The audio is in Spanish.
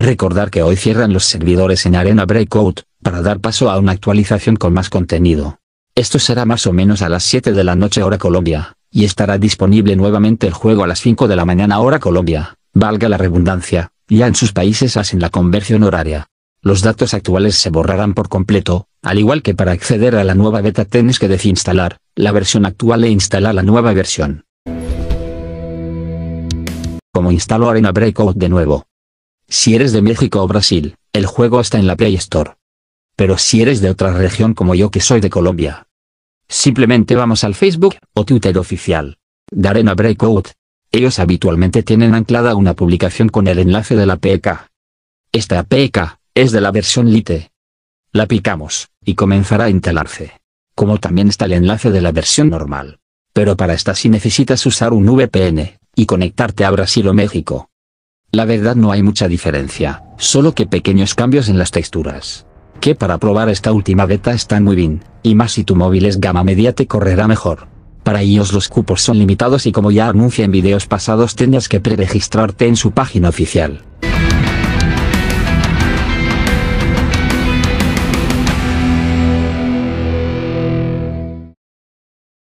Recordar que hoy cierran los servidores en Arena Breakout, para dar paso a una actualización con más contenido. Esto será más o menos a las 7 de la noche hora Colombia, y estará disponible nuevamente el juego a las 5 de la mañana hora Colombia, valga la redundancia, ya en sus países hacen la conversión horaria. Los datos actuales se borrarán por completo, al igual que para acceder a la nueva beta tenés que desinstalar, la versión actual e instalar la nueva versión. Como instalo Arena Breakout de nuevo. Si eres de México o Brasil, el juego está en la Play Store. Pero si eres de otra región como yo que soy de Colombia, simplemente vamos al Facebook o Twitter oficial de Arena Breakout. Ellos habitualmente tienen anclada una publicación con el enlace de la PK. Esta PK es de la versión Lite. La picamos, y comenzará a instalarse. Como también está el enlace de la versión normal. Pero para esta sí necesitas usar un VPN, y conectarte a Brasil o México. La verdad no hay mucha diferencia, solo que pequeños cambios en las texturas. Que para probar esta última beta están muy bien, y más si tu móvil es gama media te correrá mejor. Para ellos los cupos son limitados y como ya anuncia en videos pasados tenías que preregistrarte en su página oficial.